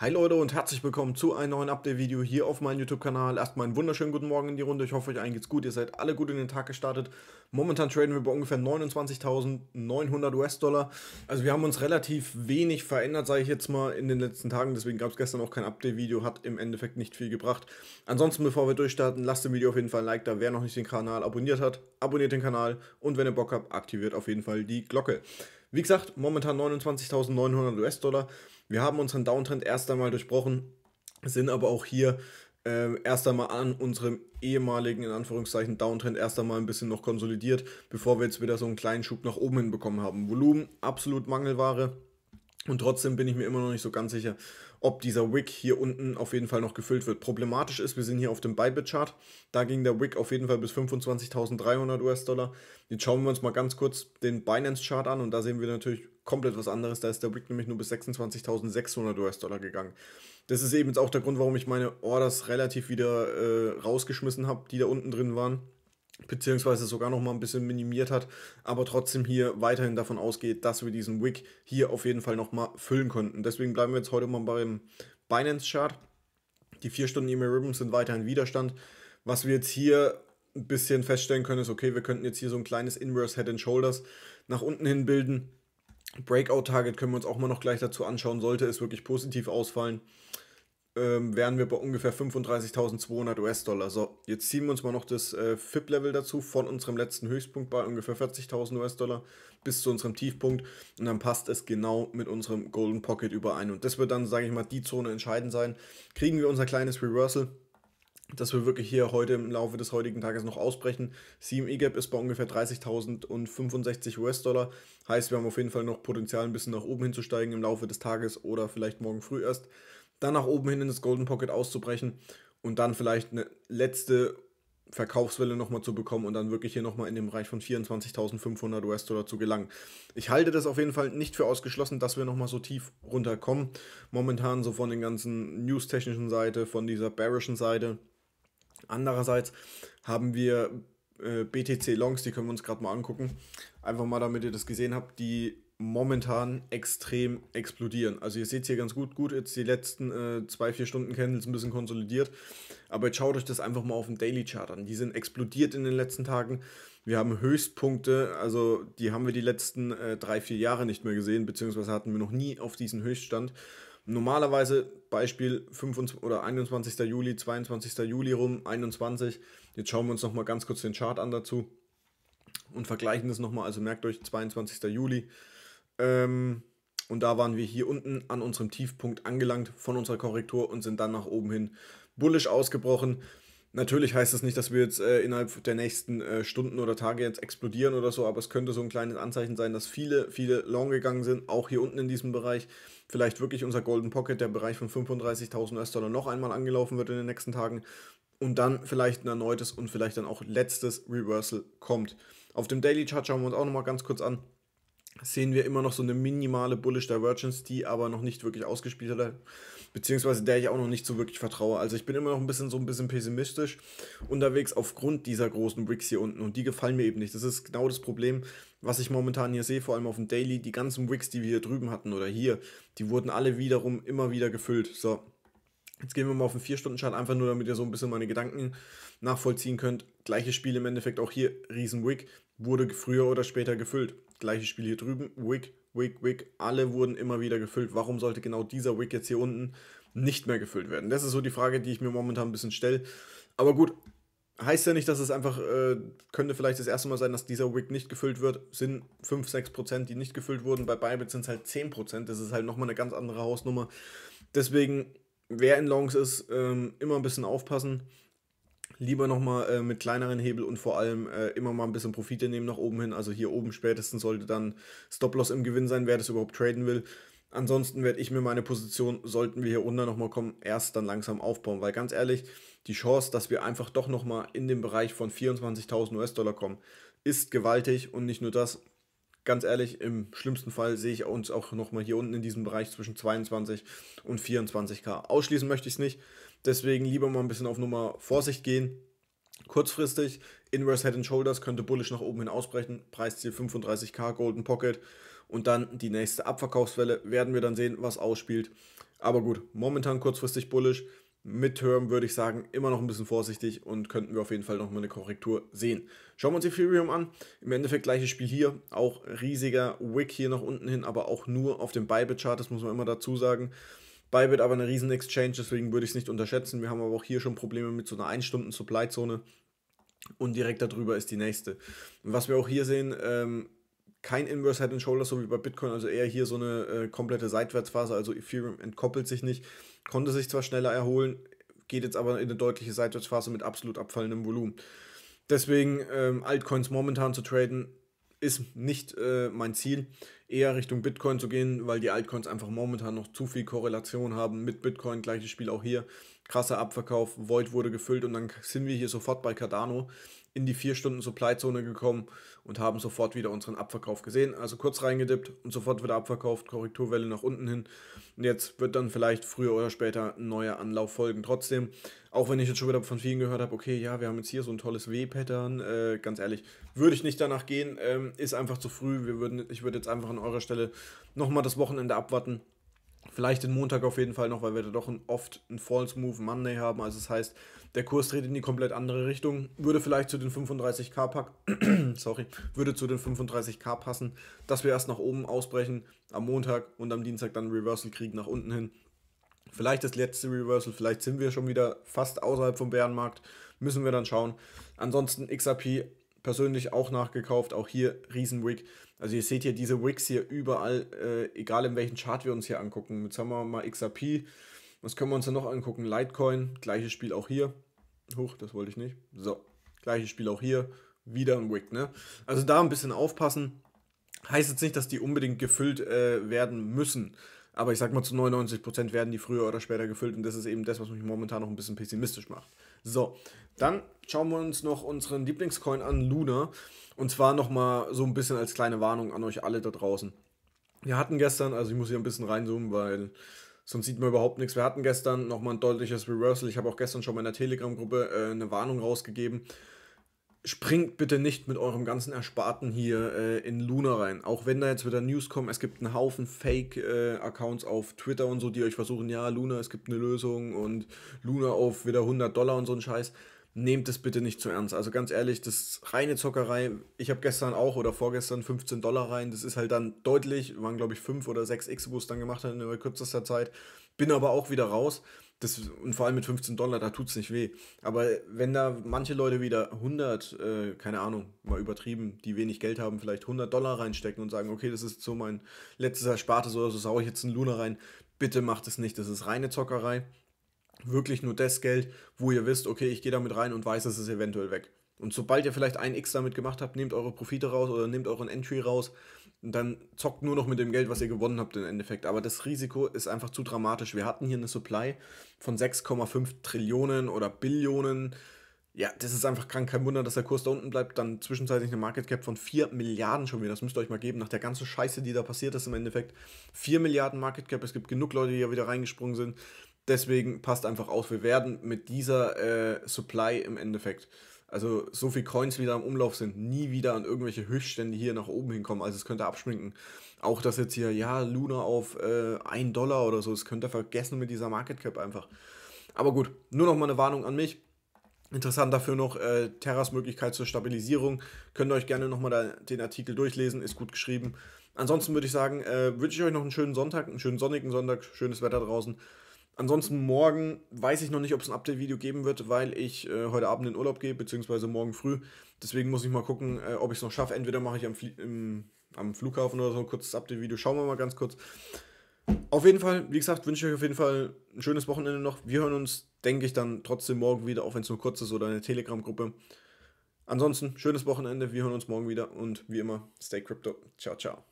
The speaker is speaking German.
Hi Leute und herzlich willkommen zu einem neuen Update-Video hier auf meinem YouTube-Kanal. Erstmal einen wunderschönen guten Morgen in die Runde. Ich hoffe, euch allen geht's gut. Ihr seid alle gut in den Tag gestartet. Momentan traden wir bei ungefähr 29.900 US-Dollar. Also wir haben uns relativ wenig verändert, sage ich jetzt mal, in den letzten Tagen. Deswegen gab es gestern auch kein Update-Video, hat im Endeffekt nicht viel gebracht. Ansonsten, bevor wir durchstarten, lasst dem Video auf jeden Fall ein Like da. Wer noch nicht den Kanal abonniert hat, abonniert den Kanal. Und wenn ihr Bock habt, aktiviert auf jeden Fall die Glocke. Wie gesagt, momentan 29.900 US-Dollar. Wir haben unseren Downtrend erst einmal durchbrochen, sind aber auch hier äh, erst einmal an unserem ehemaligen, in Anführungszeichen, Downtrend erst einmal ein bisschen noch konsolidiert, bevor wir jetzt wieder so einen kleinen Schub nach oben hinbekommen haben. Volumen, absolut Mangelware. Und trotzdem bin ich mir immer noch nicht so ganz sicher, ob dieser Wick hier unten auf jeden Fall noch gefüllt wird. Problematisch ist, wir sind hier auf dem Bybit-Chart. Da ging der Wick auf jeden Fall bis 25.300 US-Dollar. Jetzt schauen wir uns mal ganz kurz den Binance-Chart an und da sehen wir natürlich komplett was anderes. Da ist der Wick nämlich nur bis 26.600 US-Dollar gegangen. Das ist eben auch der Grund, warum ich meine Orders relativ wieder äh, rausgeschmissen habe, die da unten drin waren beziehungsweise sogar noch mal ein bisschen minimiert hat, aber trotzdem hier weiterhin davon ausgeht, dass wir diesen Wick hier auf jeden Fall noch mal füllen konnten. Deswegen bleiben wir jetzt heute mal beim Binance-Chart. Die 4 Stunden E-Mail Ribbons sind weiterhin Widerstand. Was wir jetzt hier ein bisschen feststellen können, ist, okay, wir könnten jetzt hier so ein kleines Inverse Head and Shoulders nach unten hin bilden. Breakout-Target können wir uns auch mal noch gleich dazu anschauen, sollte es wirklich positiv ausfallen ähm, wären wir bei ungefähr 35.200 US-Dollar. So, jetzt ziehen wir uns mal noch das äh, FIP-Level dazu von unserem letzten Höchstpunkt bei ungefähr 40.000 US-Dollar bis zu unserem Tiefpunkt und dann passt es genau mit unserem Golden Pocket überein. Und das wird dann, sage ich mal, die Zone entscheidend sein. Kriegen wir unser kleines Reversal, dass wir wirklich hier heute im Laufe des heutigen Tages noch ausbrechen. CME Gap ist bei ungefähr 30.065 US-Dollar. Heißt, wir haben auf jeden Fall noch Potenzial, ein bisschen nach oben hinzusteigen im Laufe des Tages oder vielleicht morgen früh erst dann nach oben hin in das Golden Pocket auszubrechen und dann vielleicht eine letzte Verkaufswelle nochmal zu bekommen und dann wirklich hier nochmal in dem Bereich von 24.500 US-Dollar zu gelangen. Ich halte das auf jeden Fall nicht für ausgeschlossen, dass wir nochmal so tief runterkommen. Momentan so von den ganzen news-technischen Seite, von dieser bearischen Seite. Andererseits haben wir äh, BTC Longs, die können wir uns gerade mal angucken. Einfach mal, damit ihr das gesehen habt, die momentan extrem explodieren. Also ihr seht es hier ganz gut, gut, jetzt die letzten äh, zwei, vier Stunden Candles ein bisschen konsolidiert, aber jetzt schaut euch das einfach mal auf dem Daily Chart an. Die sind explodiert in den letzten Tagen. Wir haben Höchstpunkte, also die haben wir die letzten äh, drei, vier Jahre nicht mehr gesehen, beziehungsweise hatten wir noch nie auf diesen Höchststand. Normalerweise, Beispiel 25 oder 21. Juli, 22. Juli rum, 21. Jetzt schauen wir uns nochmal ganz kurz den Chart an dazu und vergleichen das nochmal. Also merkt euch, 22. Juli, ähm, und da waren wir hier unten an unserem Tiefpunkt angelangt von unserer Korrektur und sind dann nach oben hin bullisch ausgebrochen. Natürlich heißt das nicht, dass wir jetzt äh, innerhalb der nächsten äh, Stunden oder Tage jetzt explodieren oder so, aber es könnte so ein kleines Anzeichen sein, dass viele, viele long gegangen sind, auch hier unten in diesem Bereich. Vielleicht wirklich unser Golden Pocket, der Bereich von 35.000 US-Dollar, noch einmal angelaufen wird in den nächsten Tagen und dann vielleicht ein erneutes und vielleicht dann auch letztes Reversal kommt. Auf dem Daily Chart schauen wir uns auch nochmal ganz kurz an sehen wir immer noch so eine minimale Bullish Divergence, die aber noch nicht wirklich ausgespielt hat, beziehungsweise der ich auch noch nicht so wirklich vertraue. Also ich bin immer noch ein bisschen so ein bisschen pessimistisch unterwegs aufgrund dieser großen Wicks hier unten und die gefallen mir eben nicht. Das ist genau das Problem, was ich momentan hier sehe, vor allem auf dem Daily. Die ganzen Wicks, die wir hier drüben hatten oder hier, die wurden alle wiederum immer wieder gefüllt. So, Jetzt gehen wir mal auf den 4-Stunden-Chart, einfach nur damit ihr so ein bisschen meine Gedanken nachvollziehen könnt. Gleiches Spiel im Endeffekt auch hier, Riesen-Wick, wurde früher oder später gefüllt. Gleiches Spiel hier drüben, Wick, Wick, Wick, alle wurden immer wieder gefüllt. Warum sollte genau dieser Wick jetzt hier unten nicht mehr gefüllt werden? Das ist so die Frage, die ich mir momentan ein bisschen stelle. Aber gut, heißt ja nicht, dass es einfach, äh, könnte vielleicht das erste Mal sein, dass dieser Wick nicht gefüllt wird. Sind 5, 6 Prozent, die nicht gefüllt wurden. Bei Bybit sind es halt 10 Prozent. Das ist halt nochmal eine ganz andere Hausnummer. Deswegen wer in Longs ist, ähm, immer ein bisschen aufpassen. Lieber nochmal äh, mit kleineren Hebel und vor allem äh, immer mal ein bisschen Profite nehmen nach oben hin. Also hier oben spätestens sollte dann Stop-Loss im Gewinn sein, wer das überhaupt traden will. Ansonsten werde ich mir meine Position, sollten wir hier runter nochmal kommen, erst dann langsam aufbauen. Weil ganz ehrlich, die Chance, dass wir einfach doch nochmal in den Bereich von 24.000 US-Dollar kommen, ist gewaltig. Und nicht nur das, ganz ehrlich, im schlimmsten Fall sehe ich uns auch nochmal hier unten in diesem Bereich zwischen 22 und 24k. Ausschließen möchte ich es nicht. Deswegen lieber mal ein bisschen auf Nummer Vorsicht gehen. Kurzfristig, Inverse Head and Shoulders könnte bullish nach oben hin ausbrechen. Preisziel 35k Golden Pocket. Und dann die nächste Abverkaufswelle werden wir dann sehen, was ausspielt. Aber gut, momentan kurzfristig bullish. Midterm würde ich sagen, immer noch ein bisschen vorsichtig und könnten wir auf jeden Fall nochmal eine Korrektur sehen. Schauen wir uns Ethereum an. Im Endeffekt gleiches Spiel hier. Auch riesiger Wick hier nach unten hin, aber auch nur auf dem Bybit-Chart, das muss man immer dazu sagen. Bybit aber eine riesen Exchange, deswegen würde ich es nicht unterschätzen. Wir haben aber auch hier schon Probleme mit so einer 1-Stunden-Supply-Zone und direkt darüber ist die nächste. Und was wir auch hier sehen, ähm, kein Inverse Head and Shoulders, so wie bei Bitcoin, also eher hier so eine äh, komplette Seitwärtsphase, also Ethereum entkoppelt sich nicht, konnte sich zwar schneller erholen, geht jetzt aber in eine deutliche Seitwärtsphase mit absolut abfallendem Volumen. Deswegen ähm, Altcoins momentan zu traden, ist nicht äh, mein Ziel, eher Richtung Bitcoin zu gehen, weil die Altcoins einfach momentan noch zu viel Korrelation haben mit Bitcoin. Gleiches Spiel auch hier krasser Abverkauf, Void wurde gefüllt und dann sind wir hier sofort bei Cardano in die 4 Stunden Supply-Zone gekommen und haben sofort wieder unseren Abverkauf gesehen. Also kurz reingedippt und sofort wieder abverkauft, Korrekturwelle nach unten hin. Und jetzt wird dann vielleicht früher oder später ein neuer Anlauf folgen. Trotzdem, auch wenn ich jetzt schon wieder von vielen gehört habe, okay, ja, wir haben jetzt hier so ein tolles W-Pattern, äh, ganz ehrlich, würde ich nicht danach gehen, ähm, ist einfach zu früh. Wir würden, ich würde jetzt einfach an eurer Stelle nochmal das Wochenende abwarten. Vielleicht den Montag auf jeden Fall noch, weil wir da doch ein, oft einen False Move Monday haben. Also das heißt, der Kurs dreht in die komplett andere Richtung. Würde vielleicht zu den 35k pack sorry, würde zu den 35k passen, dass wir erst nach oben ausbrechen am Montag und am Dienstag dann Reversal kriegen nach unten hin. Vielleicht das letzte Reversal, vielleicht sind wir schon wieder fast außerhalb vom Bärenmarkt. Müssen wir dann schauen. Ansonsten XRP persönlich auch nachgekauft, auch hier Riesenwick. Also ihr seht hier diese Wicks hier überall, äh, egal in welchen Chart wir uns hier angucken. Jetzt haben wir mal XRP. Was können wir uns da noch angucken? Litecoin, gleiches Spiel auch hier. Huch, das wollte ich nicht. So, gleiches Spiel auch hier. Wieder ein Wick, ne? Also da ein bisschen aufpassen. Heißt jetzt nicht, dass die unbedingt gefüllt äh, werden müssen. Aber ich sag mal, zu 99% werden die früher oder später gefüllt und das ist eben das, was mich momentan noch ein bisschen pessimistisch macht. So, dann schauen wir uns noch unseren Lieblingscoin an, Luna. Und zwar nochmal so ein bisschen als kleine Warnung an euch alle da draußen. Wir hatten gestern, also ich muss hier ein bisschen reinzoomen, weil sonst sieht man überhaupt nichts. Wir hatten gestern nochmal ein deutliches Reversal. Ich habe auch gestern schon mal in der Telegram-Gruppe äh, eine Warnung rausgegeben springt bitte nicht mit eurem ganzen Ersparten hier äh, in Luna rein. Auch wenn da jetzt wieder News kommen, es gibt einen Haufen Fake-Accounts äh, auf Twitter und so, die euch versuchen, ja, Luna, es gibt eine Lösung und Luna auf wieder 100 Dollar und so ein Scheiß. Nehmt es bitte nicht zu ernst. Also ganz ehrlich, das ist reine Zockerei. Ich habe gestern auch oder vorgestern 15 Dollar rein. Das ist halt dann deutlich, waren glaube ich 5 oder 6 X, wo es dann gemacht hat in kürzester Zeit. Bin aber auch wieder raus. Das, und vor allem mit 15 Dollar, da tut es nicht weh. Aber wenn da manche Leute wieder 100, äh, keine Ahnung, mal übertrieben, die wenig Geld haben, vielleicht 100 Dollar reinstecken und sagen, okay, das ist so mein letztes Erspartes oder so, saue ich jetzt einen Luna rein. Bitte macht es nicht, das ist reine Zockerei. Wirklich nur das Geld, wo ihr wisst, okay, ich gehe damit rein und weiß, es ist eventuell weg. Und sobald ihr vielleicht ein X damit gemacht habt, nehmt eure Profite raus oder nehmt euren Entry raus und dann zockt nur noch mit dem Geld, was ihr gewonnen habt im Endeffekt. Aber das Risiko ist einfach zu dramatisch. Wir hatten hier eine Supply von 6,5 Trillionen oder Billionen. Ja, das ist einfach krank. Kein Wunder, dass der Kurs da unten bleibt. Dann zwischenzeitlich eine Market Cap von 4 Milliarden schon wieder. Das müsst ihr euch mal geben. Nach der ganzen Scheiße, die da passiert ist im Endeffekt. 4 Milliarden Market Cap. Es gibt genug Leute, die ja wieder reingesprungen sind. Deswegen passt einfach auf, wir werden mit dieser äh, Supply im Endeffekt, also so viel Coins wieder im Umlauf sind, nie wieder an irgendwelche Höchststände hier nach oben hinkommen. Also es könnte abschminken. Auch das jetzt hier, ja, Luna auf äh, 1 Dollar oder so, das könnt ihr vergessen mit dieser Market Cap einfach. Aber gut, nur noch mal eine Warnung an mich. Interessant dafür noch äh, Terras Möglichkeit zur Stabilisierung. Könnt ihr euch gerne nochmal den Artikel durchlesen, ist gut geschrieben. Ansonsten würde ich sagen, äh, wünsche ich euch noch einen schönen Sonntag, einen schönen sonnigen Sonntag, schönes Wetter draußen. Ansonsten morgen weiß ich noch nicht, ob es ein Update-Video geben wird, weil ich äh, heute Abend in Urlaub gehe, beziehungsweise morgen früh. Deswegen muss ich mal gucken, äh, ob ich es noch schaffe. Entweder mache ich am, im, am, Flughafen oder so ein kurzes Update-Video. Schauen wir mal ganz kurz. Auf jeden Fall, wie gesagt, wünsche ich euch auf jeden Fall ein schönes Wochenende noch. Wir hören uns, denke ich, dann trotzdem morgen wieder, auch wenn es nur kurz ist oder eine Telegram-Gruppe. Ansonsten, schönes Wochenende. Wir hören uns morgen wieder und wie immer, stay crypto. Ciao, ciao.